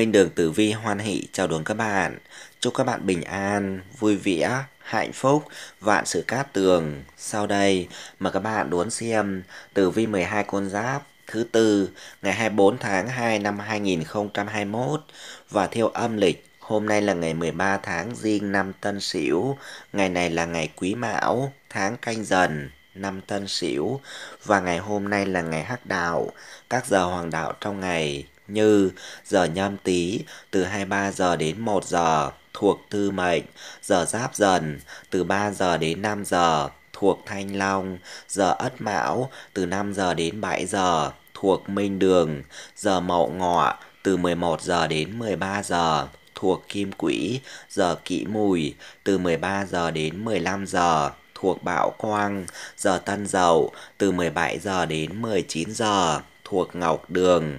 Minh Đường Tử Vi hoan hỷ chào đón các bạn. Chúc các bạn bình an, vui vẻ, hạnh phúc, vạn sự cát tường. Sau đây, mời các bạn đón xem Tử Vi 12 con giáp thứ tư ngày 24 tháng 2 năm 2021 và theo âm lịch Hôm nay là ngày 13 tháng Giêng năm Tân Sửu, ngày này là ngày Quý Mão, tháng Canh Dần, năm Tân Sửu và ngày hôm nay là ngày Hắc Đạo. Các giờ hoàng đạo trong ngày như giờ nhâm tý từ 23 giờ đến 1 giờ thuộc tư mệnh, giờ giáp dần từ 3 giờ đến 5 giờ thuộc thanh long, giờ ất mão từ 5 giờ đến 7 giờ thuộc minh đường, giờ mậu ngọ từ 11 giờ đến 13 giờ thuộc kim quỹ, giờ kỷ mùi từ 13 giờ đến 15 giờ thuộc bạo quang, giờ tân dậu từ 17 giờ đến 19 giờ thuộc ngọc đường.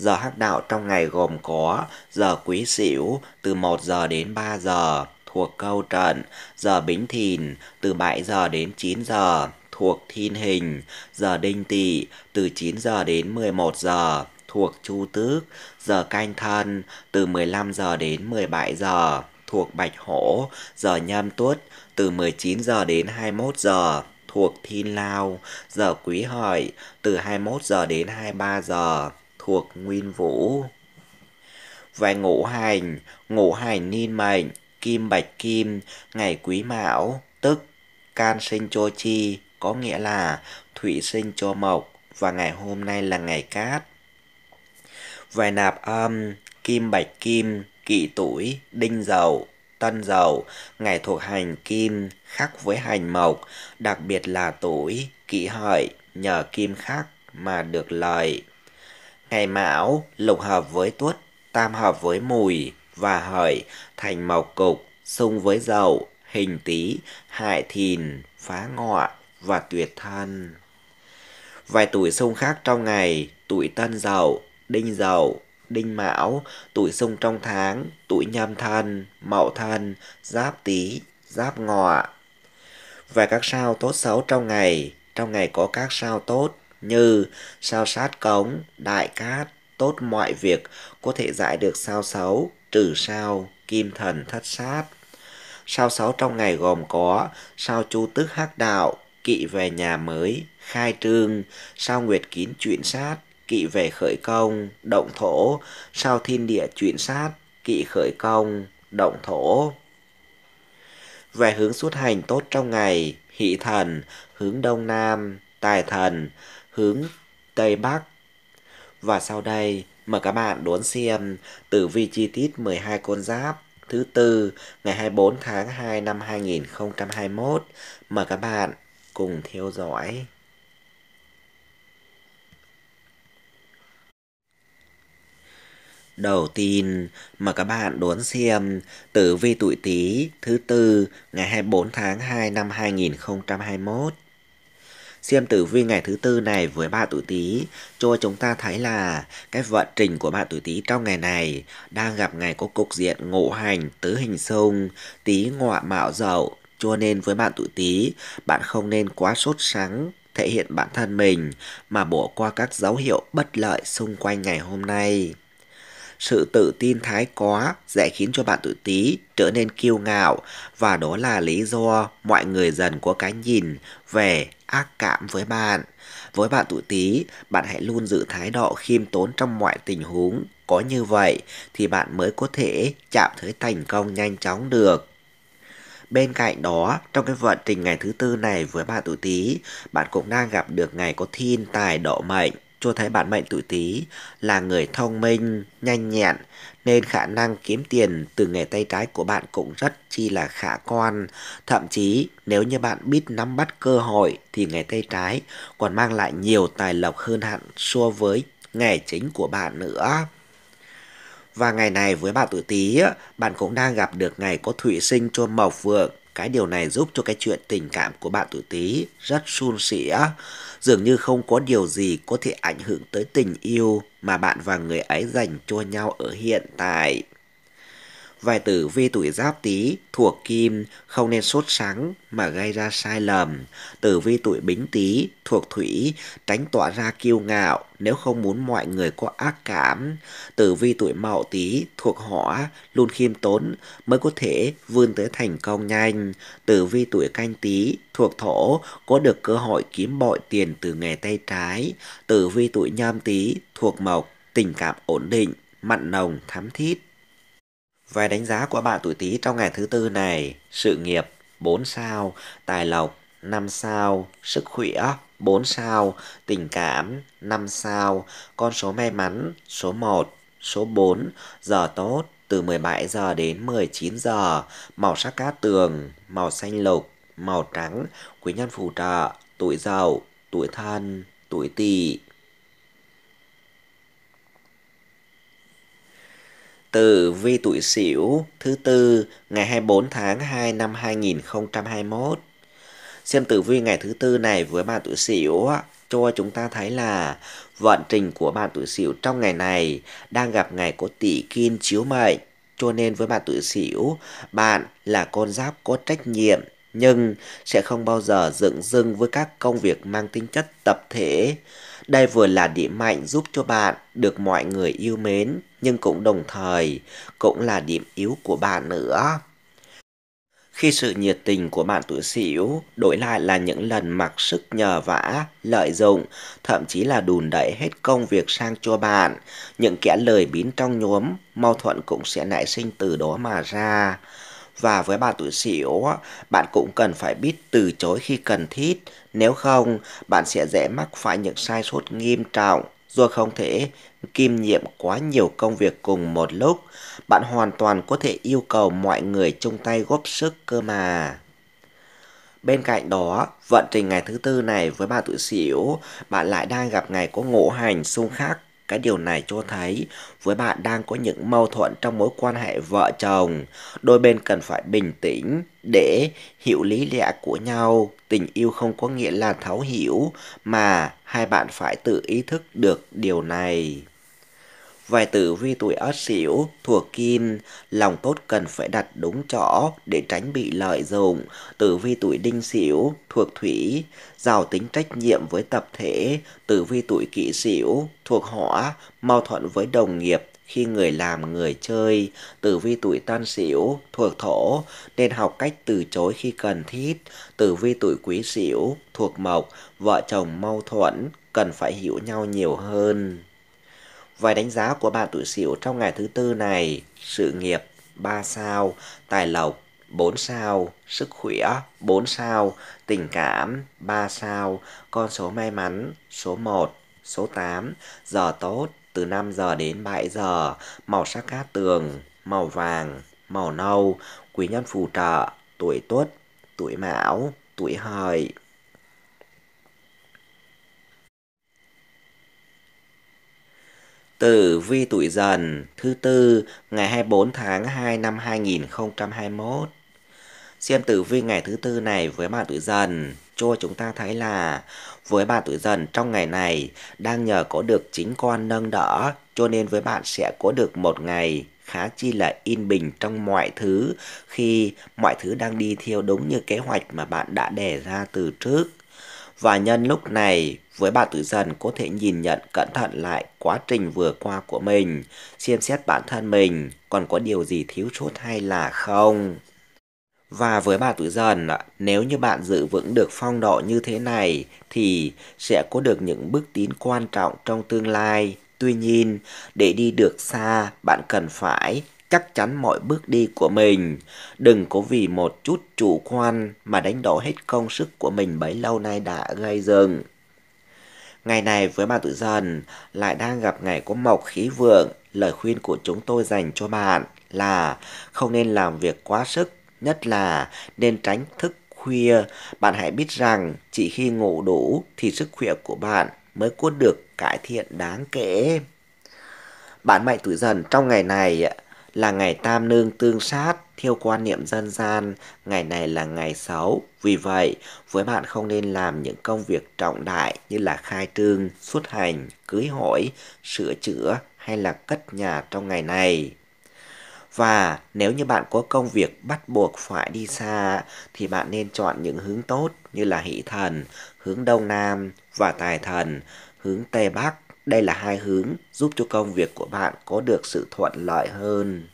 Giờ hắc đạo trong ngày gồm có giờ quý sửu từ 1 giờ đến 3 giờ thuộc câu trận, giờ bính thìn từ 7 giờ đến 9 giờ thuộc thiên hình, giờ đinh tỵ từ 9 giờ đến 11 giờ thuộc chu tước, giờ canh thân từ 15 giờ đến 17 giờ thuộc bạch hổ, giờ nhâm tuất từ 19 giờ đến 21 giờ thuộc thiên lao, giờ quý hợi từ 21 giờ đến 23 giờ thuộc nguyên vũ. Và ngũ hành, ngũ hành niên mệnh, kim bạch kim, ngày quý mão, tức can sinh cho chi, có nghĩa là thủy sinh cho mộc, và ngày hôm nay là ngày cát. Về nạp âm, kim bạch kim, kỵ tuổi, đinh dầu tân dầu ngày thuộc hành kim, khắc với hành mộc, đặc biệt là tuổi, kỵ hợi, nhờ kim khắc mà được lợi ngày mão, lục hợp với tuất, tam hợp với mùi và hợi thành mộc cục, xung với dậu, hình tý, hại thìn, phá ngọ và tuyệt thân. Vài tuổi xung khác trong ngày, tuổi tân dậu, đinh dậu, đinh mão, tuổi xung trong tháng, tuổi nhâm thân, mậu thân, giáp tý, giáp ngọ. Và các sao tốt xấu trong ngày, trong ngày có các sao tốt, như sao sát cống, đại cát, tốt mọi việc có thể giải được sao xấu, trừ sao, kim thần thất sát. Sao xấu trong ngày gồm có sao chu tức hắc đạo, kỵ về nhà mới, khai trương, sao nguyệt kín chuyển sát, kỵ về khởi công, động thổ, sao thiên địa chuyển sát, kỵ khởi công, động thổ. Về hướng xuất hành tốt trong ngày, hỷ thần, hướng đông nam, tài thần, hướng Tây Bắc. Và sau đây, mời các bạn đón xem tử vi chi tiết 12 con giáp thứ tư ngày 24 tháng 2 năm 2021. Mời các bạn cùng theo dõi. Đầu tiên, mời các bạn đón xem tử vi tuổi Tý thứ tư ngày 24 tháng 2 năm 2021. Xem tử vi ngày thứ tư này với bạn tuổi Tý cho chúng ta thấy là cái vận trình của bạn tuổi Tý trong ngày này đang gặp ngày có cục diện ngộ hành tứ hình xung, Tý ngọ mạo dậu, cho nên với bạn tuổi Tý, bạn không nên quá sốt sắng thể hiện bản thân mình mà bỏ qua các dấu hiệu bất lợi xung quanh ngày hôm nay. Sự tự tin thái quá sẽ khiến cho bạn tuổi tí trở nên kiêu ngạo và đó là lý do mọi người dần có cái nhìn về ác cảm với bạn. Với bạn tuổi tí, bạn hãy luôn giữ thái độ khiêm tốn trong mọi tình huống. Có như vậy thì bạn mới có thể chạm tới thành công nhanh chóng được. Bên cạnh đó, trong cái vận trình ngày thứ tư này với bạn tuổi tí, bạn cũng đang gặp được ngày có thiên tài độ mệnh cho thấy bản mệnh tuổi Tý là người thông minh, nhanh nhẹn nên khả năng kiếm tiền từ nghề tay trái của bạn cũng rất chi là khả quan. Thậm chí nếu như bạn biết nắm bắt cơ hội thì nghề tay trái còn mang lại nhiều tài lộc hơn hẳn so với nghề chính của bạn nữa. Và ngày này với bạn tuổi Tý, bạn cũng đang gặp được ngày có thủy sinh cho Mộc Vượng. Cái điều này giúp cho cái chuyện tình cảm của bạn tuổi Tý rất suôn sẻ dường như không có điều gì có thể ảnh hưởng tới tình yêu mà bạn và người ấy dành cho nhau ở hiện tại vài tử vi tuổi giáp tý thuộc kim không nên sốt sáng mà gây ra sai lầm. Tử vi tuổi bính tý thuộc thủy tránh tỏa ra kiêu ngạo nếu không muốn mọi người có ác cảm. Tử vi tuổi mậu tý thuộc hỏa luôn khiêm tốn mới có thể vươn tới thành công nhanh. Tử vi tuổi canh tý thuộc thổ có được cơ hội kiếm bội tiền từ nghề tay trái. Tử vi tuổi nhâm tý thuộc mộc tình cảm ổn định, mặn nồng, thắm thiết. Vài đánh giá của bạn tuổi Tý trong ngày thứ tư này, sự nghiệp 4 sao, tài lộc 5 sao, sức khỏe 4 sao, tình cảm 5 sao, con số may mắn số 1, số 4, giờ tốt từ 17 giờ đến 19 giờ, màu sắc cát tường, màu xanh lục, màu trắng, quý nhân phù trợ, tuổi giàu, tuổi thân, tuổi tỵ. tử vi tuổi Sửu thứ tư ngày 24 tháng 2 năm 2021. Xem tử vi ngày thứ tư này với bạn tuổi Sửu cho chúng ta thấy là vận trình của bạn tuổi Sửu trong ngày này đang gặp ngày có tỷ kim chiếu mệnh. Cho nên với bạn tuổi Sửu, bạn là con giáp có trách nhiệm nhưng sẽ không bao giờ dựng dưng với các công việc mang tính chất tập thể đây vừa là điểm mạnh giúp cho bạn được mọi người yêu mến, nhưng cũng đồng thời cũng là điểm yếu của bạn nữa. Khi sự nhiệt tình của bạn tuổi sửu đổi lại là những lần mặc sức nhờ vả, lợi dụng, thậm chí là đùn đẩy hết công việc sang cho bạn, những kẻ lời biến trong nhóm, mâu thuẫn cũng sẽ nảy sinh từ đó mà ra. Và với bạn tuổi Sửu, bạn cũng cần phải biết từ chối khi cần thiết, nếu không bạn sẽ dễ mắc phải những sai sót nghiêm trọng rồi không thể kiêm nhiệm quá nhiều công việc cùng một lúc. Bạn hoàn toàn có thể yêu cầu mọi người chung tay góp sức cơ mà. Bên cạnh đó, vận trình ngày thứ tư này với bạn tuổi Sửu, bạn lại đang gặp ngày có ngũ hành xung khắc cái điều này cho thấy với bạn đang có những mâu thuẫn trong mối quan hệ vợ chồng, đôi bên cần phải bình tĩnh để hiểu lý lẽ của nhau. Tình yêu không có nghĩa là thấu hiểu mà hai bạn phải tự ý thức được điều này. Vài tử vi tuổi ất sửu thuộc kim, lòng tốt cần phải đặt đúng chỗ để tránh bị lợi dụng. Tử vi tuổi đinh sửu thuộc thủy, giàu tính trách nhiệm với tập thể. Tử vi tuổi kỷ sửu thuộc hỏa, mau thuận với đồng nghiệp khi người làm người chơi. Tử vi tuổi tân sửu thuộc thổ, nên học cách từ chối khi cần thiết. Tử vi tuổi quý sửu thuộc mộc, vợ chồng mâu thuẫn cần phải hiểu nhau nhiều hơn. Vài đánh giá của bạn tuổi Sửu trong ngày thứ tư này, sự nghiệp 3 sao, tài lộc 4 sao, sức khỏe 4 sao, tình cảm 3 sao, con số may mắn số 1, số 8, giờ tốt từ 5 giờ đến 7 giờ, màu sắc cát tường, màu vàng, màu nâu, quý nhân phù trợ, tuổi tuất, tuổi mão, tuổi hợi. Tử vi tuổi dần thứ tư ngày 24 tháng 2 năm 2021. Xem tử vi ngày thứ tư này với bạn tuổi dần, cho chúng ta thấy là với bạn tuổi dần trong ngày này đang nhờ có được chính con nâng đỡ, cho nên với bạn sẽ có được một ngày khá chi là yên bình trong mọi thứ khi mọi thứ đang đi theo đúng như kế hoạch mà bạn đã đề ra từ trước và nhân lúc này, với bạn tử dần có thể nhìn nhận cẩn thận lại quá trình vừa qua của mình, xem xét bản thân mình còn có điều gì thiếu sót hay là không. Và với bạn tử dần, nếu như bạn giữ vững được phong độ như thế này thì sẽ có được những bước tiến quan trọng trong tương lai. Tuy nhiên, để đi được xa, bạn cần phải chắc chắn mọi bước đi của mình. Đừng có vì một chút chủ quan mà đánh đổ hết công sức của mình bấy lâu nay đã gây dựng. Ngày này với bạn tuổi dần lại đang gặp ngày có mộc khí vượng, lời khuyên của chúng tôi dành cho bạn là không nên làm việc quá sức, nhất là nên tránh thức khuya. Bạn hãy biết rằng chỉ khi ngủ đủ thì sức khỏe của bạn mới có được cải thiện đáng kể. Bạn mạnh tuổi dần trong ngày này là ngày tam nương tương sát, theo quan niệm dân gian, ngày này là ngày xấu. Vì vậy, với bạn không nên làm những công việc trọng đại như là khai trương, xuất hành, cưới hỏi, sửa chữa hay là cất nhà trong ngày này. Và nếu như bạn có công việc bắt buộc phải đi xa thì bạn nên chọn những hướng tốt như là hỷ thần, hướng đông nam và tài thần, hướng tây bắc đây là hai hướng giúp cho công việc của bạn có được sự thuận lợi hơn.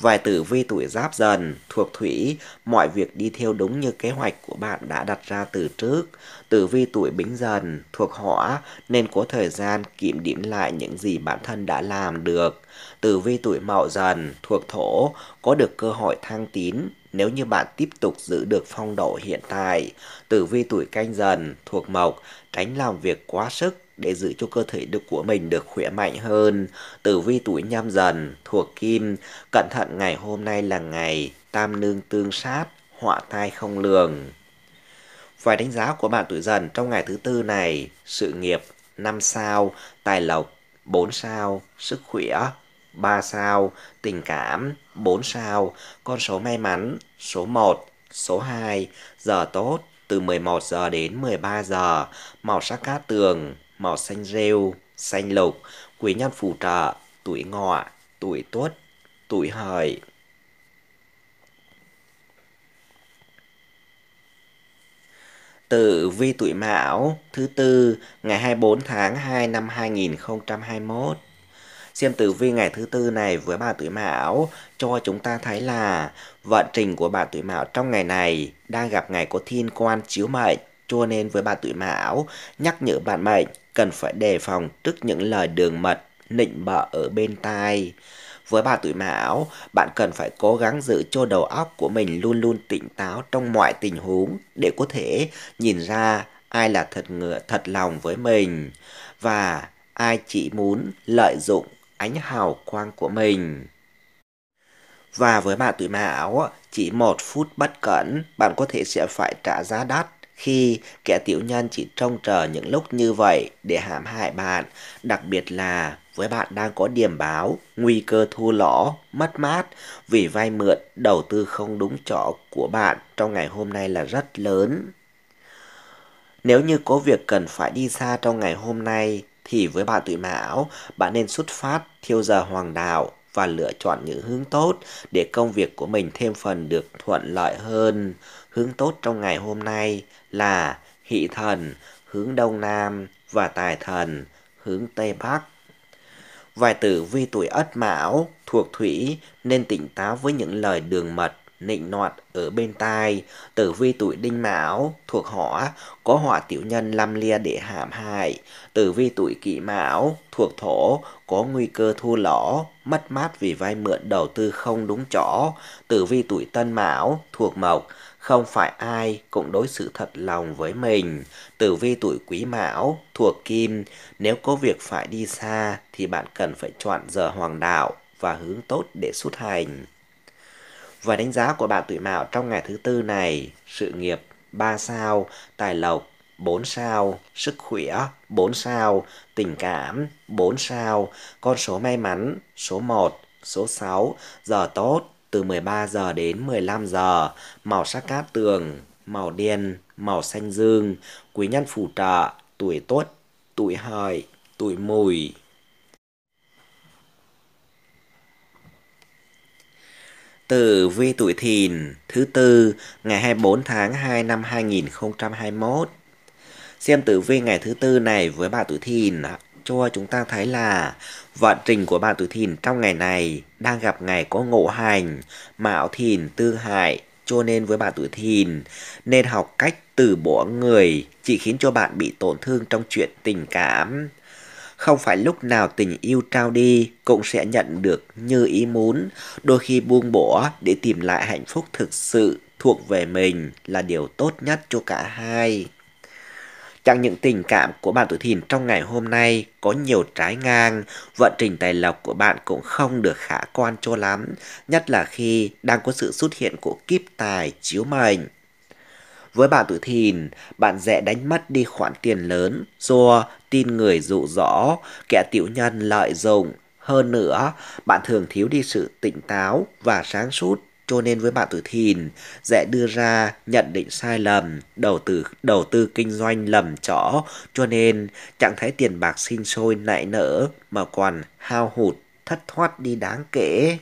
Vài tử vi tuổi giáp dần, thuộc thủy, mọi việc đi theo đúng như kế hoạch của bạn đã đặt ra từ trước. Tử vi tuổi bính dần, thuộc hỏa, nên có thời gian kiểm điểm lại những gì bản thân đã làm được. Tử vi tuổi mậu dần, thuộc thổ, có được cơ hội thăng tín, nếu như bạn tiếp tục giữ được phong độ hiện tại. Tử vi tuổi canh dần, thuộc mộc, tránh làm việc quá sức để giữ cho cơ thể được của mình được khỏe mạnh hơn. Tử vi tuổi nhâm dần thuộc kim, cẩn thận ngày hôm nay là ngày tam nương tương sát, họa tai không lường. Vài đánh giá của bạn tuổi dần trong ngày thứ tư này, sự nghiệp 5 sao, tài lộc 4 sao, sức khỏe 3 sao, tình cảm 4 sao, con số may mắn số 1, số 2, giờ tốt từ 11 giờ đến 13 giờ, màu sắc cát tường màu xanh rêu, xanh lục, quý nhân phù trợ, tuổi ngọ, tuổi tuất, tuổi hợi. Tử vi tuổi Mão thứ tư ngày 24 tháng 2 năm 2021. Xem tử vi ngày thứ tư này với bà tuổi Mão cho chúng ta thấy là vận trình của bạn tuổi Mão trong ngày này đang gặp ngày có thiên quan chiếu mệnh cho nên với bà tuổi Mão nhắc nhở bạn mệnh cần phải đề phòng trước những lời đường mật, nịnh bợ ở bên tai. Với bà tuổi mão, bạn cần phải cố gắng giữ cho đầu óc của mình luôn luôn tỉnh táo trong mọi tình huống để có thể nhìn ra ai là thật ngựa thật lòng với mình và ai chỉ muốn lợi dụng ánh hào quang của mình. Và với bạn tuổi mão, chỉ một phút bất cẩn, bạn có thể sẽ phải trả giá đắt khi kẻ tiểu nhân chỉ trông chờ những lúc như vậy để hãm hại bạn, đặc biệt là với bạn đang có điểm báo, nguy cơ thua lỗ, mất mát vì vay mượn, đầu tư không đúng chỗ của bạn trong ngày hôm nay là rất lớn. Nếu như có việc cần phải đi xa trong ngày hôm nay thì với bạn tuổi Mão, bạn nên xuất phát thiêu giờ hoàng đạo và lựa chọn những hướng tốt để công việc của mình thêm phần được thuận lợi hơn. Hướng tốt trong ngày hôm nay là hỷ thần, hướng đông nam và tài thần, hướng tây bắc. Vài tử vi tuổi ất mão thuộc thủy nên tỉnh táo với những lời đường mật nịnh nọt ở bên tai. Tử vi tuổi đinh mão thuộc hỏa có hỏa tiểu nhân lâm lia để hãm hại. Tử vi tuổi kỷ mão thuộc thổ có nguy cơ thua lỗ, mất mát vì vay mượn đầu tư không đúng chỗ. Tử vi tuổi tân mão thuộc mộc không phải ai cũng đối xử thật lòng với mình. Tử vi tuổi quý mão, thuộc kim, nếu có việc phải đi xa thì bạn cần phải chọn giờ hoàng đạo và hướng tốt để xuất hành. Và đánh giá của bạn tuổi mão trong ngày thứ tư này, sự nghiệp 3 sao, tài lộc 4 sao, sức khỏe 4 sao, tình cảm 4 sao, con số may mắn số 1, số 6, giờ tốt từ 13 giờ đến 15 giờ, màu sắc cát tường, màu đen, màu xanh dương, quý nhân phù trợ, tuổi tốt, tuổi hợi, tuổi mùi. Tử vi tuổi thìn thứ tư ngày 24 tháng 2 năm 2021. Xem tử vi ngày thứ tư này với bà tuổi thìn cho chúng ta thấy là vận trình của bạn tuổi thìn trong ngày này đang gặp ngày có ngộ hành, mạo thìn, tư hại. Cho nên với bạn tuổi thìn nên học cách từ bỏ người chỉ khiến cho bạn bị tổn thương trong chuyện tình cảm. Không phải lúc nào tình yêu trao đi cũng sẽ nhận được như ý muốn, đôi khi buông bỏ để tìm lại hạnh phúc thực sự thuộc về mình là điều tốt nhất cho cả hai. Chẳng những tình cảm của bạn tuổi thìn trong ngày hôm nay có nhiều trái ngang, vận trình tài lộc của bạn cũng không được khả quan cho lắm, nhất là khi đang có sự xuất hiện của kiếp tài chiếu mệnh. Với bạn tuổi thìn, bạn dễ đánh mất đi khoản tiền lớn do tin người dụ dỗ, kẻ tiểu nhân lợi dụng. Hơn nữa, bạn thường thiếu đi sự tỉnh táo và sáng suốt cho nên với bạn tự thìn dễ đưa ra nhận định sai lầm đầu tư đầu tư kinh doanh lầm chỗ cho nên trạng thái tiền bạc sinh sôi nảy nở mà còn hao hụt thất thoát đi đáng kể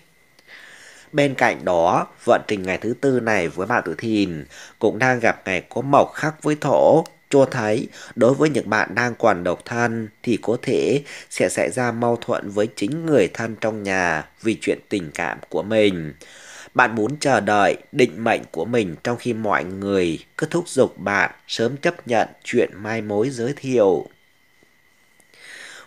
Bên cạnh đó, vận trình ngày thứ tư này với bạn tự thìn cũng đang gặp ngày có mộc khắc với thổ, cho thấy đối với những bạn đang còn độc thân thì có thể sẽ xảy ra mâu thuẫn với chính người thân trong nhà vì chuyện tình cảm của mình. Bạn muốn chờ đợi định mệnh của mình trong khi mọi người cứ thúc giục bạn sớm chấp nhận chuyện mai mối giới thiệu.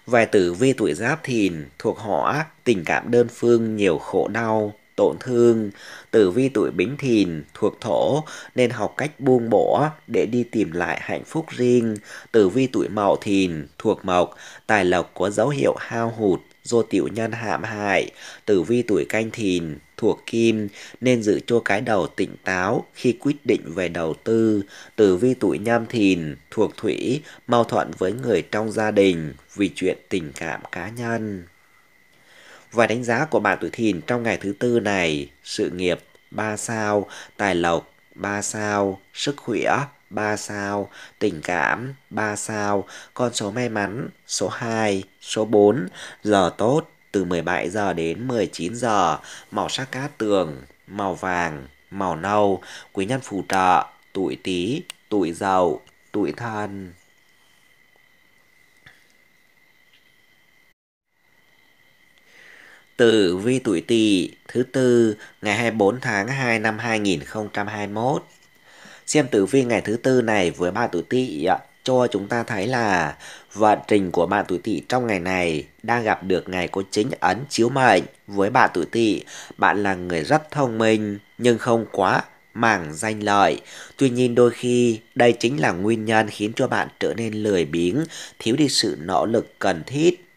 Về tử vi tuổi giáp thìn thuộc họ tình cảm đơn phương nhiều khổ đau, tổn thương. Tử vi tuổi bính thìn thuộc thổ nên học cách buông bỏ để đi tìm lại hạnh phúc riêng. Tử vi tuổi mậu thìn thuộc mộc, tài lộc có dấu hiệu hao hụt do tiểu nhân hạm hại. Tử vi tuổi canh thìn thuộc kim nên giữ cho cái đầu tỉnh táo khi quyết định về đầu tư. Tử vi tuổi nhâm thìn thuộc thủy mau thuận với người trong gia đình vì chuyện tình cảm cá nhân. Và đánh giá của bạn tuổi thìn trong ngày thứ tư này, sự nghiệp 3 sao, tài lộc 3 sao, sức khỏe 3 sao, tình cảm 3 sao, con số may mắn số 2, số 4, giờ tốt từ 17 giờ đến 19 giờ, màu sắc cát tường, màu vàng, màu nâu, quý nhân phù trợ, tuổi Tý, tuổi giàu tuổi Thân. Tử vi tuổi Tỵ thứ tư ngày 24 tháng 2 năm 2021. Xem tử vi ngày thứ tư này với ba tuổi Tỵ cho chúng ta thấy là Vận trình của bạn tuổi tỵ trong ngày này đang gặp được ngày có chính ấn chiếu mệnh. Với bạn tuổi tỵ, bạn là người rất thông minh nhưng không quá mảng danh lợi. Tuy nhiên đôi khi đây chính là nguyên nhân khiến cho bạn trở nên lười biếng, thiếu đi sự nỗ lực cần thiết.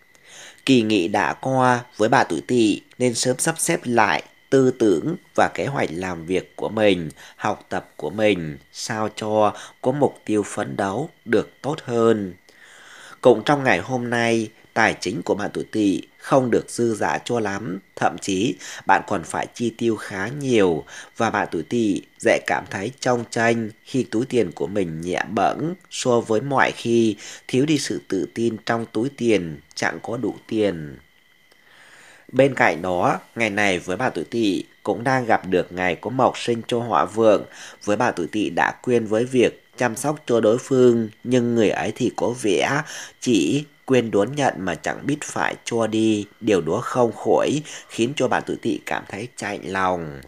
Kỳ nghị đã qua với bạn tuổi tỵ nên sớm sắp xếp lại tư tưởng và kế hoạch làm việc của mình, học tập của mình sao cho có mục tiêu phấn đấu được tốt hơn. Cũng trong ngày hôm nay, tài chính của bạn tuổi tỵ không được dư dả cho lắm, thậm chí bạn còn phải chi tiêu khá nhiều và bạn tuổi tỵ dễ cảm thấy trong tranh khi túi tiền của mình nhẹ bẫng so với mọi khi thiếu đi sự tự tin trong túi tiền chẳng có đủ tiền. Bên cạnh đó, ngày này với bạn tuổi tỵ cũng đang gặp được ngày có mộc sinh cho họa vượng. Với bạn tuổi tỵ đã quyên với việc chăm sóc cho đối phương, nhưng người ấy thì có vẻ chỉ quên đón nhận mà chẳng biết phải cho đi, điều đó không khỏi khiến cho bạn tuổi tỵ cảm thấy chạnh lòng.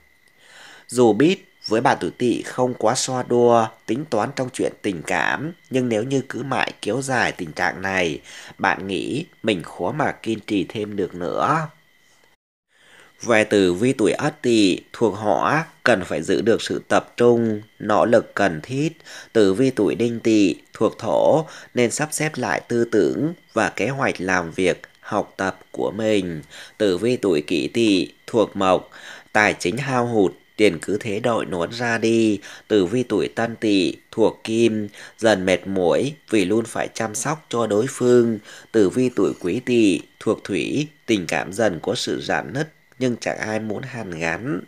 Dù biết với bà tuổi tỵ không quá so đua, tính toán trong chuyện tình cảm, nhưng nếu như cứ mãi kéo dài tình trạng này, bạn nghĩ mình khó mà kiên trì thêm được nữa. Về tử vi tuổi Ất Tỵ thuộc họ cần phải giữ được sự tập trung, nỗ lực cần thiết. Tử vi tuổi Đinh Tỵ thuộc thổ nên sắp xếp lại tư tưởng và kế hoạch làm việc, học tập của mình. Tử vi tuổi Kỷ Tỵ thuộc mộc, tài chính hao hụt tiền cứ thế đội nuốt ra đi, tử vi tuổi tân tỵ thuộc kim, dần mệt mỏi vì luôn phải chăm sóc cho đối phương, tử vi tuổi quý tỵ thuộc thủy, tình cảm dần có sự giãn nứt nhưng chẳng ai muốn hàn gắn.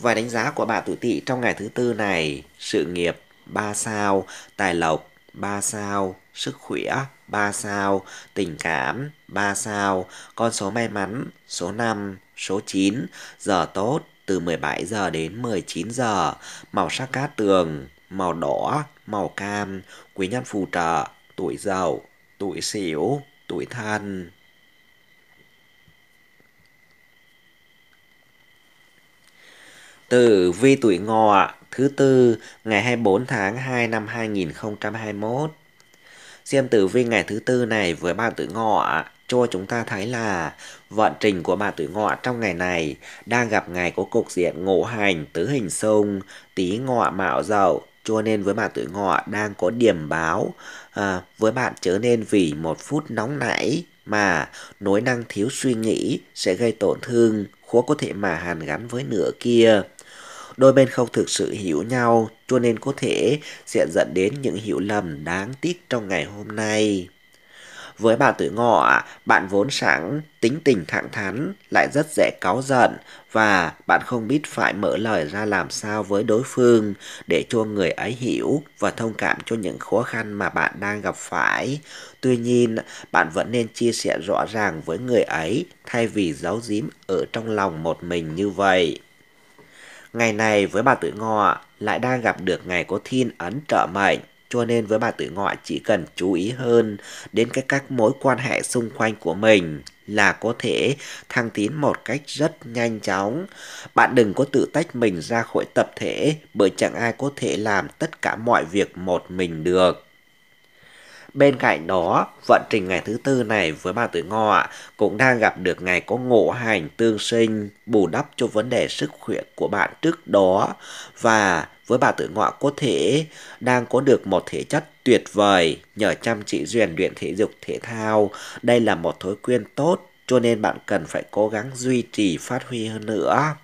Vài đánh giá của bạn tuổi tỵ trong ngày thứ tư này, sự nghiệp 3 sao, tài lộc 3 sao, sức khỏe 3 sao, tình cảm 3 sao, con số may mắn số 5, số 9, giờ tốt từ 17 giờ đến 19 giờ, màu sắc cát tường, màu đỏ, màu cam, quý nhân phù trợ, tuổi giàu, tuổi xỉu, tuổi thân. Tử vi tuổi ngọ thứ tư ngày 24 tháng 2 năm 2021. Xem tử vi ngày thứ tư này với bạn tuổi ngọ cho chúng ta thấy là vận trình của bạn tuổi ngọ trong ngày này đang gặp ngày có cục diện ngũ hành tứ hình xung tý ngọ mạo dậu cho nên với bạn tuổi ngọ đang có điểm báo à, với bạn trở nên vì một phút nóng nảy mà nối năng thiếu suy nghĩ sẽ gây tổn thương khó có thể mà hàn gắn với nửa kia Đôi bên không thực sự hiểu nhau cho nên có thể sẽ dẫn đến những hiểu lầm đáng tiếc trong ngày hôm nay. Với bạn tuổi ngọ, bạn vốn sẵn, tính tình thẳng thắn, lại rất dễ cáu giận và bạn không biết phải mở lời ra làm sao với đối phương để cho người ấy hiểu và thông cảm cho những khó khăn mà bạn đang gặp phải. Tuy nhiên, bạn vẫn nên chia sẻ rõ ràng với người ấy thay vì giấu giếm ở trong lòng một mình như vậy. Ngày này với bà tuổi ngọ lại đang gặp được ngày có thiên ấn trợ mệnh, cho nên với bà tuổi ngọ chỉ cần chú ý hơn đến cái các mối quan hệ xung quanh của mình là có thể thăng tiến một cách rất nhanh chóng. Bạn đừng có tự tách mình ra khỏi tập thể bởi chẳng ai có thể làm tất cả mọi việc một mình được. Bên cạnh đó, vận trình ngày thứ tư này với bà tuổi ngọ cũng đang gặp được ngày có ngộ hành tương sinh bù đắp cho vấn đề sức khỏe của bạn trước đó và với bà tuổi ngọ có thể đang có được một thể chất tuyệt vời nhờ chăm chỉ rèn luyện thể dục thể thao. Đây là một thói quen tốt cho nên bạn cần phải cố gắng duy trì phát huy hơn nữa.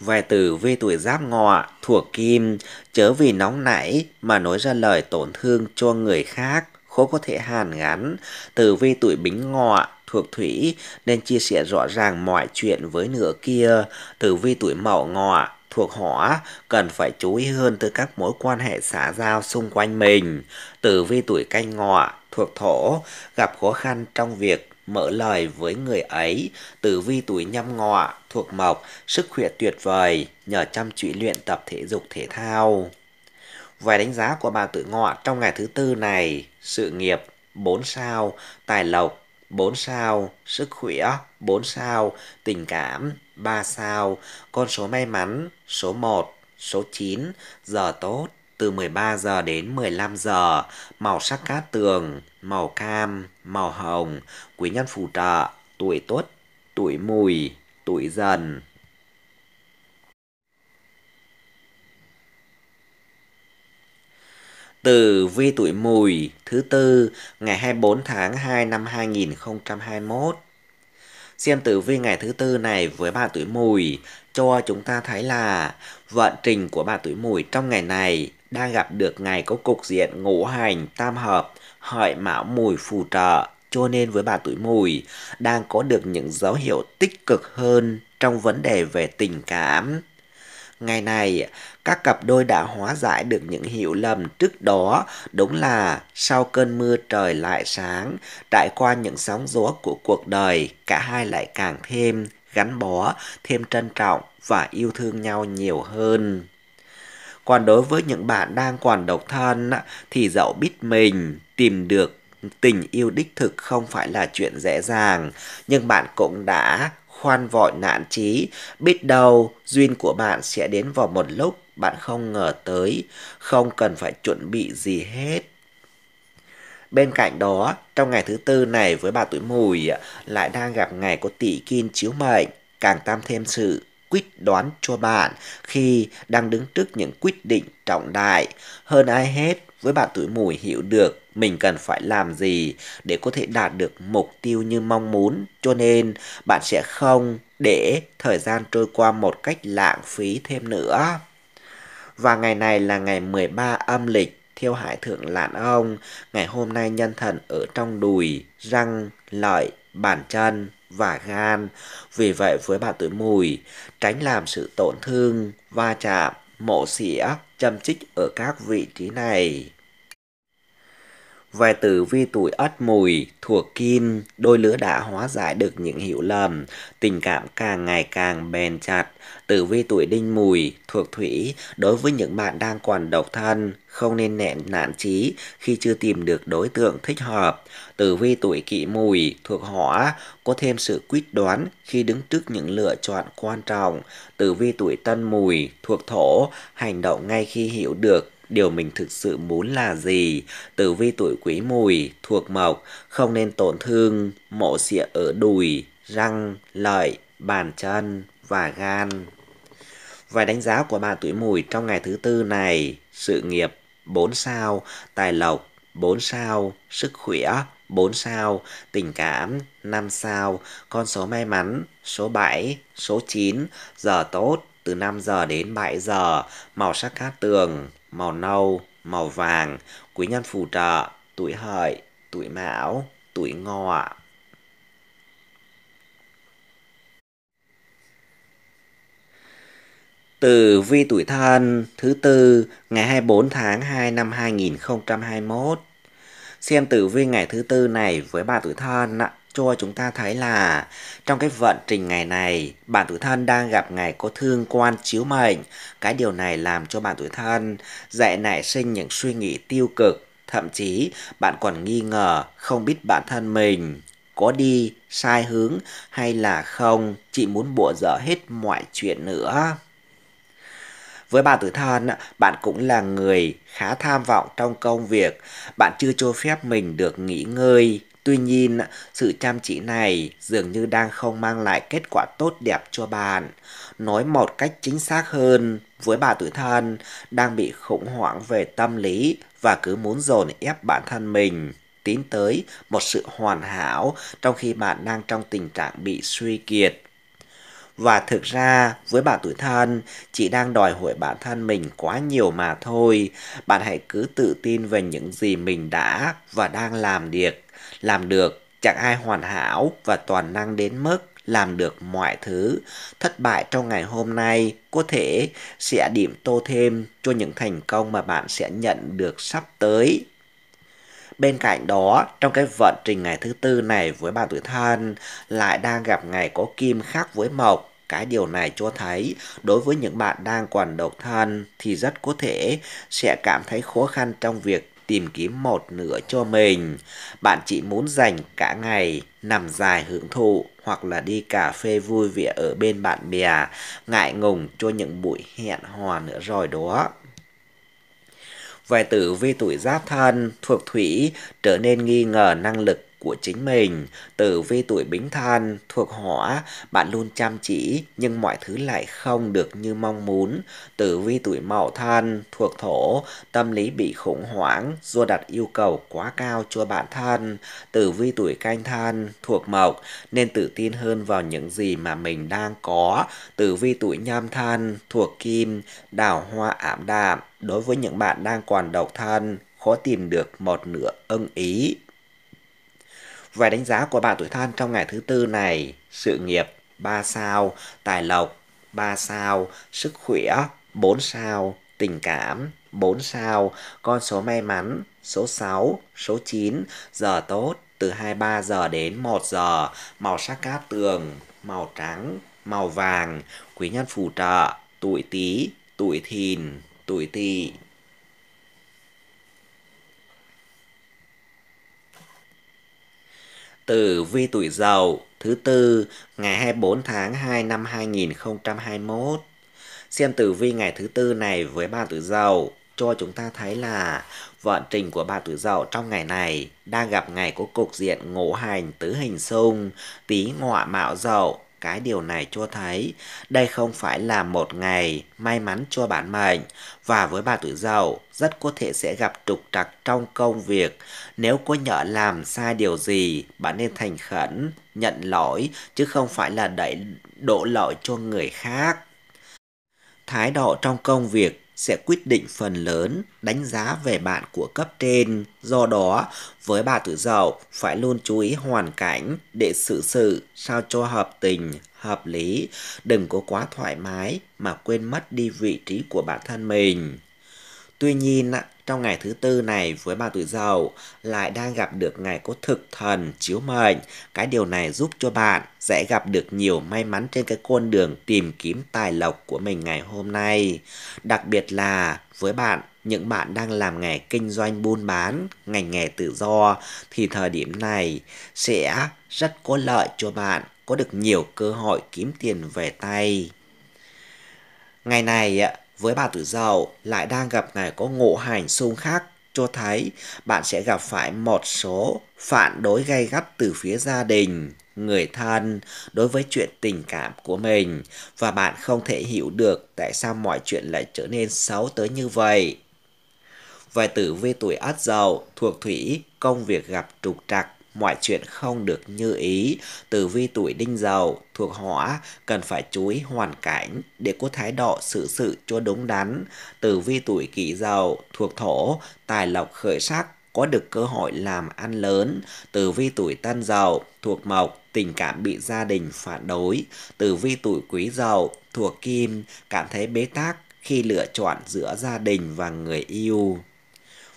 Vài từ vi tuổi giáp ngọ, thuộc kim, chớ vì nóng nảy mà nói ra lời tổn thương cho người khác, khó có thể hàn gắn. Từ vi tuổi bính ngọ, thuộc thủy, nên chia sẻ rõ ràng mọi chuyện với nửa kia. Từ vi tuổi mậu ngọ, thuộc hỏa cần phải chú ý hơn tới các mối quan hệ xã giao xung quanh mình. Từ vi tuổi canh ngọ thuộc thổ gặp khó khăn trong việc mở lời với người ấy, tử vi tuổi nhâm ngọ, thuộc mộc, sức khỏe tuyệt vời, nhờ chăm chỉ luyện tập thể dục thể thao. Vài đánh giá của bà tự ngọ trong ngày thứ tư này, sự nghiệp 4 sao, tài lộc 4 sao, sức khỏe 4 sao, tình cảm 3 sao, con số may mắn số 1, số 9, giờ tốt từ 13 giờ đến 15 giờ, màu sắc cát tường, màu cam, màu hồng, quý nhân phù trợ, tuổi tuất, tuổi mùi, tuổi dần. Từ vi tuổi mùi thứ tư ngày 24 tháng 2 năm 2021. Xem tử vi ngày thứ tư này với bạn tuổi mùi cho chúng ta thấy là vận trình của bạn tuổi mùi trong ngày này đang gặp được ngày có cục diện ngũ hành tam hợp, hợi mão mùi phù trợ, cho nên với bà tuổi mùi đang có được những dấu hiệu tích cực hơn trong vấn đề về tình cảm. Ngày này, các cặp đôi đã hóa giải được những hiểu lầm trước đó, đúng là sau cơn mưa trời lại sáng, trải qua những sóng gió của cuộc đời, cả hai lại càng thêm gắn bó, thêm trân trọng và yêu thương nhau nhiều hơn. Còn đối với những bạn đang còn độc thân thì dẫu biết mình tìm được tình yêu đích thực không phải là chuyện dễ dàng, nhưng bạn cũng đã khoan vội nạn trí, biết đâu duyên của bạn sẽ đến vào một lúc bạn không ngờ tới, không cần phải chuẩn bị gì hết. Bên cạnh đó, trong ngày thứ tư này với bà tuổi mùi lại đang gặp ngày có tỷ kim chiếu mệnh, càng tam thêm sự quyết đoán cho bạn khi đang đứng trước những quyết định trọng đại. Hơn ai hết, với bạn tuổi mùi hiểu được mình cần phải làm gì để có thể đạt được mục tiêu như mong muốn, cho nên bạn sẽ không để thời gian trôi qua một cách lãng phí thêm nữa. Và ngày này là ngày 13 âm lịch theo hải thượng lạn ông, ngày hôm nay nhân thần ở trong đùi, răng, lợi, bàn chân và gan. Vì vậy với bạn tuổi mùi, tránh làm sự tổn thương, va chạm, mổ xỉa, châm chích ở các vị trí này. Vài tử vi tuổi ất mùi, thuộc kim, đôi lứa đã hóa giải được những hiểu lầm, tình cảm càng ngày càng bền chặt. Tử vi tuổi đinh mùi, thuộc thủy, đối với những bạn đang còn độc thân, không nên nẹn nản trí khi chưa tìm được đối tượng thích hợp. Tử vi tuổi kỵ mùi, thuộc hỏa, có thêm sự quyết đoán khi đứng trước những lựa chọn quan trọng. Tử vi tuổi tân mùi, thuộc thổ, hành động ngay khi hiểu được điều mình thực sự muốn là gì. Tử vi tuổi quý mùi, thuộc mộc, không nên tổn thương, mộ xịa ở đùi, răng, lợi, bàn chân và gan. vài đánh giá của bạn tuổi mùi trong ngày thứ tư này, sự nghiệp 4 sao, tài lộc 4 sao, sức khỏe 4 sao, tình cảm 5 sao, con số may mắn số 7, số 9, giờ tốt từ 5 giờ đến 7 giờ, màu sắc cát tường màu nâu, màu vàng, quý nhân phù trợ, tuổi hợi, tuổi mão, tuổi ngọ. Tử vi tuổi thân thứ tư ngày 24 tháng 2 năm 2021. Xem tử vi ngày thứ tư này với ba tuổi thân ạ cho chúng ta thấy là trong cái vận trình ngày này, bạn tuổi thân đang gặp ngày có thương quan chiếu mệnh. Cái điều này làm cho bạn tuổi thân dạy nảy sinh những suy nghĩ tiêu cực, thậm chí bạn còn nghi ngờ không biết bản thân mình có đi sai hướng hay là không, chị muốn bủa dở hết mọi chuyện nữa. Với bạn tuổi thân, bạn cũng là người khá tham vọng trong công việc, bạn chưa cho phép mình được nghỉ ngơi, Tuy nhiên, sự chăm chỉ này dường như đang không mang lại kết quả tốt đẹp cho bạn. Nói một cách chính xác hơn, với bà tuổi thân đang bị khủng hoảng về tâm lý và cứ muốn dồn ép bản thân mình tiến tới một sự hoàn hảo trong khi bạn đang trong tình trạng bị suy kiệt. Và thực ra, với bạn tuổi thân, chỉ đang đòi hỏi bản thân mình quá nhiều mà thôi. Bạn hãy cứ tự tin về những gì mình đã và đang làm được làm được chẳng ai hoàn hảo và toàn năng đến mức làm được mọi thứ. Thất bại trong ngày hôm nay có thể sẽ điểm tô thêm cho những thành công mà bạn sẽ nhận được sắp tới. Bên cạnh đó, trong cái vận trình ngày thứ tư này với bạn tuổi thân lại đang gặp ngày có kim khác với mộc. Cái điều này cho thấy đối với những bạn đang còn độc thân thì rất có thể sẽ cảm thấy khó khăn trong việc tìm kiếm một nửa cho mình. Bạn chỉ muốn dành cả ngày nằm dài hưởng thụ hoặc là đi cà phê vui vẻ ở bên bạn bè, ngại ngùng cho những buổi hẹn hò nữa rồi đó. Vài tử vi tuổi giáp thân thuộc thủy trở nên nghi ngờ năng lực của chính mình. Tử vi tuổi Bính Thân thuộc hỏa, bạn luôn chăm chỉ nhưng mọi thứ lại không được như mong muốn. Tử vi tuổi Mậu Thân thuộc thổ, tâm lý bị khủng hoảng do đặt yêu cầu quá cao cho bản thân. Tử vi tuổi Canh Thân thuộc mộc nên tự tin hơn vào những gì mà mình đang có. Tử vi tuổi Nhâm Thân thuộc kim, đào hoa ảm đạm. Đối với những bạn đang còn độc thân, khó tìm được một nửa ưng ý Vài đánh giá của bạn tuổi thân trong ngày thứ tư này, sự nghiệp 3 sao, tài lộc 3 sao, sức khỏe 4 sao, tình cảm 4 sao, con số may mắn số 6, số 9, giờ tốt từ 23 giờ đến 1 giờ, màu sắc cát tường, màu trắng, màu vàng, quý nhân phù trợ, tuổi tí, tuổi thìn, tuổi tỵ. tử vi tuổi dậu thứ tư ngày 24 tháng 2 năm 2021. Xem tử vi ngày thứ tư này với ba tuổi dậu cho chúng ta thấy là vận trình của bà tử dậu trong ngày này đang gặp ngày có cục diện ngũ hành tứ hình xung, Tý ngọa mạo dậu, cái điều này cho thấy, đây không phải là một ngày may mắn cho bản mệnh, và với bà tuổi dậu rất có thể sẽ gặp trục trặc trong công việc. Nếu có nhỡ làm sai điều gì, bạn nên thành khẩn, nhận lỗi, chứ không phải là đẩy đổ lỗi cho người khác. Thái độ trong công việc sẽ quyết định phần lớn đánh giá về bạn của cấp trên. Do đó, với bà tử dậu, phải luôn chú ý hoàn cảnh để xử sự sao cho hợp tình, hợp lý, đừng có quá thoải mái mà quên mất đi vị trí của bản thân mình. Tuy nhiên, trong ngày thứ tư này với bà tuổi dậu lại đang gặp được ngày có thực thần chiếu mệnh. Cái điều này giúp cho bạn sẽ gặp được nhiều may mắn trên cái con đường tìm kiếm tài lộc của mình ngày hôm nay. Đặc biệt là với bạn những bạn đang làm nghề kinh doanh buôn bán, ngành nghề tự do thì thời điểm này sẽ rất có lợi cho bạn có được nhiều cơ hội kiếm tiền về tay. Ngày này với bà tử giàu lại đang gặp ngày có ngộ hành xung khác cho thấy bạn sẽ gặp phải một số phản đối gay gắt từ phía gia đình, người thân đối với chuyện tình cảm của mình và bạn không thể hiểu được tại sao mọi chuyện lại trở nên xấu tới như vậy. Vài tử vi tuổi Ất Dậu thuộc thủy, công việc gặp trục trặc mọi chuyện không được như ý. Tử vi tuổi đinh dậu thuộc hỏa cần phải chú ý hoàn cảnh để có thái độ xử sự, sự cho đúng đắn. Tử vi tuổi kỷ dậu thuộc thổ tài lộc khởi sắc có được cơ hội làm ăn lớn. Tử vi tuổi tân dậu thuộc mộc tình cảm bị gia đình phản đối. Tử vi tuổi quý dậu thuộc kim cảm thấy bế tắc khi lựa chọn giữa gia đình và người yêu.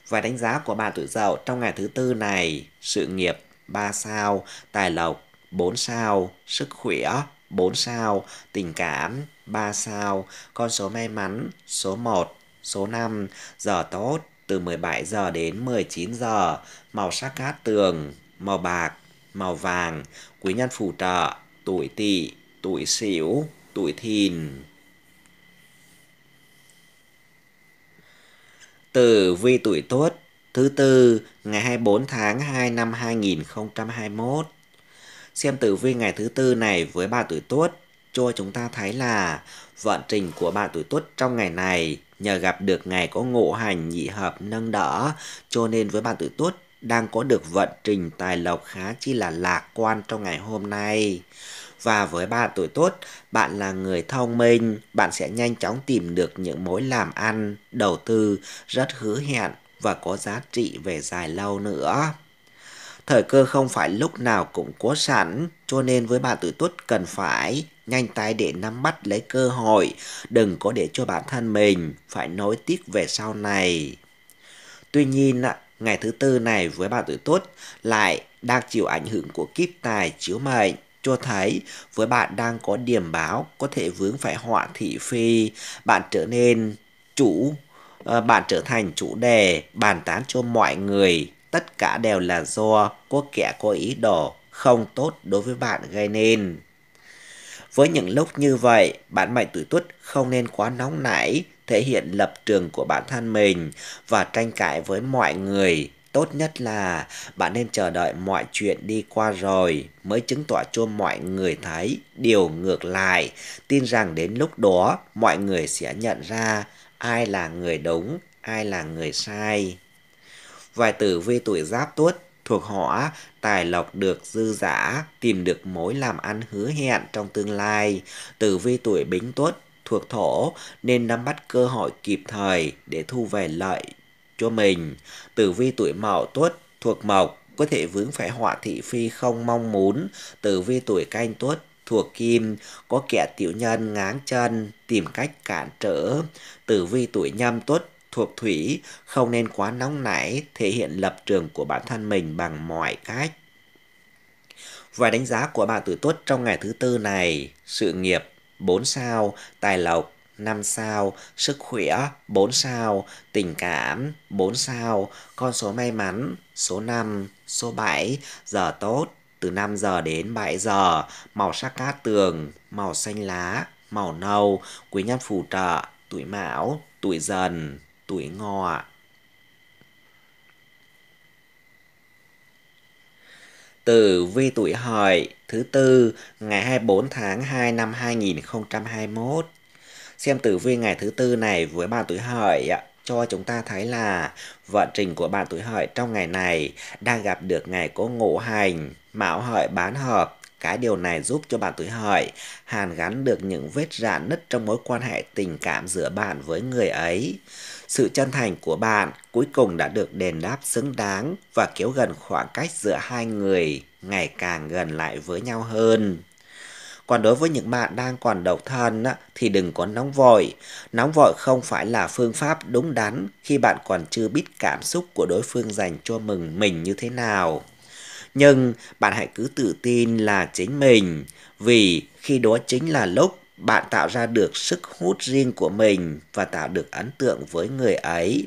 Và đánh giá của bà tuổi dậu trong ngày thứ tư này, sự nghiệp 3 sao, tài lộc 4 sao, sức khỏe 4 sao, tình cảm 3 sao, con số may mắn số 1, số 5, giờ tốt từ 17 giờ đến 19 giờ, màu sắc cát tường, màu bạc, màu vàng, quý nhân phù trợ, tuổi tỵ, tuổi sửu, tuổi thìn. từ vi tuổi tuất Thứ tư, ngày 24 tháng 2 năm 2021. Xem tử vi ngày thứ tư này với bà tuổi Tuất cho chúng ta thấy là vận trình của bạn tuổi Tuất trong ngày này nhờ gặp được ngày có ngộ hành nhị hợp nâng đỡ cho nên với bạn tuổi Tuất đang có được vận trình tài lộc khá chi là lạc quan trong ngày hôm nay. Và với ba tuổi tuất bạn là người thông minh, bạn sẽ nhanh chóng tìm được những mối làm ăn, đầu tư rất hứa hẹn và có giá trị về dài lâu nữa. Thời cơ không phải lúc nào cũng có sẵn, cho nên với bạn tuổi tuất cần phải nhanh tay để nắm bắt lấy cơ hội, đừng có để cho bản thân mình phải nối tiếc về sau này. Tuy nhiên, ngày thứ tư này với bạn tuổi tuất lại đang chịu ảnh hưởng của kiếp tài chiếu mệnh cho thấy với bạn đang có điểm báo có thể vướng phải họa thị phi, bạn trở nên chủ Ờ, bạn trở thành chủ đề bàn tán cho mọi người tất cả đều là do có kẻ có ý đồ không tốt đối với bạn gây nên với những lúc như vậy bạn mệnh tuổi tuất không nên quá nóng nảy thể hiện lập trường của bản thân mình và tranh cãi với mọi người tốt nhất là bạn nên chờ đợi mọi chuyện đi qua rồi mới chứng tỏ cho mọi người thấy điều ngược lại tin rằng đến lúc đó mọi người sẽ nhận ra ai là người đúng, ai là người sai. Vài tử vi tuổi giáp tuất thuộc họ tài lộc được dư giả, tìm được mối làm ăn hứa hẹn trong tương lai. Tử vi tuổi bính tuất thuộc thổ nên nắm bắt cơ hội kịp thời để thu về lợi cho mình. Tử vi tuổi mậu tuất thuộc mộc có thể vướng phải họa thị phi không mong muốn. Tử vi tuổi canh tuất Thuộc kim, có kẻ tiểu nhân ngáng chân, tìm cách cản trở. Tử vi tuổi nhâm tuất thuộc thủy, không nên quá nóng nảy, thể hiện lập trường của bản thân mình bằng mọi cách. Và đánh giá của bạn tuổi tuất trong ngày thứ tư này, sự nghiệp 4 sao, tài lộc 5 sao, sức khỏe 4 sao, tình cảm 4 sao, con số may mắn số 5, số 7, giờ tốt từ 5 giờ đến 7 giờ, màu sắc cát tường, màu xanh lá, màu nâu, quý nhân phù trợ, tuổi mão, tuổi dần, tuổi ngọ. Tử vi tuổi hợi thứ tư ngày 24 tháng 2 năm 2021. Xem tử vi ngày thứ tư này với bạn tuổi hợi ạ cho chúng ta thấy là vận trình của bạn tuổi hợi trong ngày này đang gặp được ngày có ngũ hành, mão hợi bán hợp. Cái điều này giúp cho bạn tuổi hợi hàn gắn được những vết rạn nứt trong mối quan hệ tình cảm giữa bạn với người ấy. Sự chân thành của bạn cuối cùng đã được đền đáp xứng đáng và kéo gần khoảng cách giữa hai người ngày càng gần lại với nhau hơn. Còn đối với những bạn đang còn độc thân thì đừng có nóng vội. Nóng vội không phải là phương pháp đúng đắn khi bạn còn chưa biết cảm xúc của đối phương dành cho mừng mình như thế nào. Nhưng bạn hãy cứ tự tin là chính mình vì khi đó chính là lúc bạn tạo ra được sức hút riêng của mình và tạo được ấn tượng với người ấy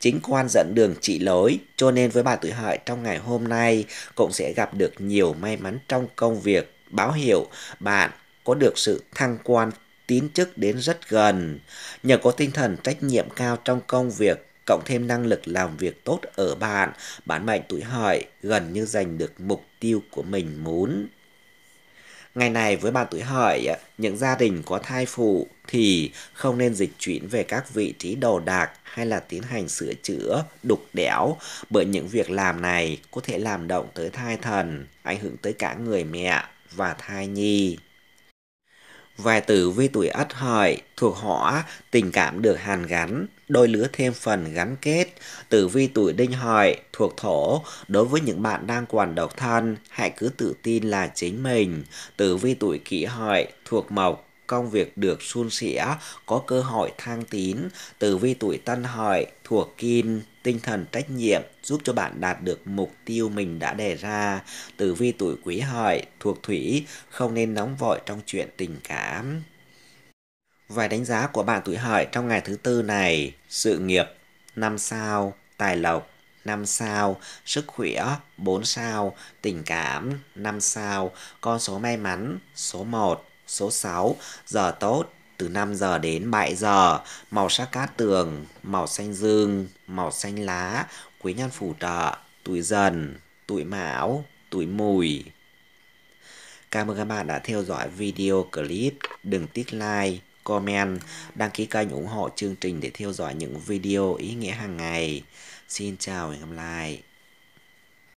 chính quan dẫn đường trị lối cho nên với bà tuổi hợi trong ngày hôm nay cũng sẽ gặp được nhiều may mắn trong công việc báo hiệu bạn có được sự thăng quan tín chức đến rất gần. Nhờ có tinh thần trách nhiệm cao trong công việc, cộng thêm năng lực làm việc tốt ở bạn, bản mệnh tuổi hợi gần như giành được mục tiêu của mình muốn. Ngày này với bạn tuổi hợi, những gia đình có thai phụ thì không nên dịch chuyển về các vị trí đồ đạc hay là tiến hành sửa chữa, đục đẽo bởi những việc làm này có thể làm động tới thai thần, ảnh hưởng tới cả người mẹ và thai nhi. Vài tử vi tuổi ất hợi thuộc hỏa, tình cảm được hàn gắn, đôi lứa thêm phần gắn kết. Tử vi tuổi đinh hợi thuộc thổ, đối với những bạn đang còn độc thân, hãy cứ tự tin là chính mình. Tử vi tuổi kỷ hợi thuộc mộc, công việc được suôn sẻ, có cơ hội thăng tiến từ vi tuổi tân hợi, thuộc kim, tinh thần trách nhiệm giúp cho bạn đạt được mục tiêu mình đã đề ra. Từ vi tuổi quý hợi, thuộc thủy, không nên nóng vội trong chuyện tình cảm. Vài đánh giá của bạn tuổi hợi trong ngày thứ tư này, sự nghiệp, 5 sao, tài lộc, 5 sao, sức khỏe 4 sao, tình cảm 5 sao, con số may mắn số 1. Số 6. Giờ tốt từ 5 giờ đến 7 giờ. Màu sắc cát tường, màu xanh dương, màu xanh lá, quý nhân phù trợ, tuổi dần, tuổi mão, tuổi mùi. Cảm ơn các bạn đã theo dõi video clip. Đừng tiếc like, comment, đăng ký kênh ủng hộ chương trình để theo dõi những video ý nghĩa hàng ngày. Xin chào và hẹn gặp lại.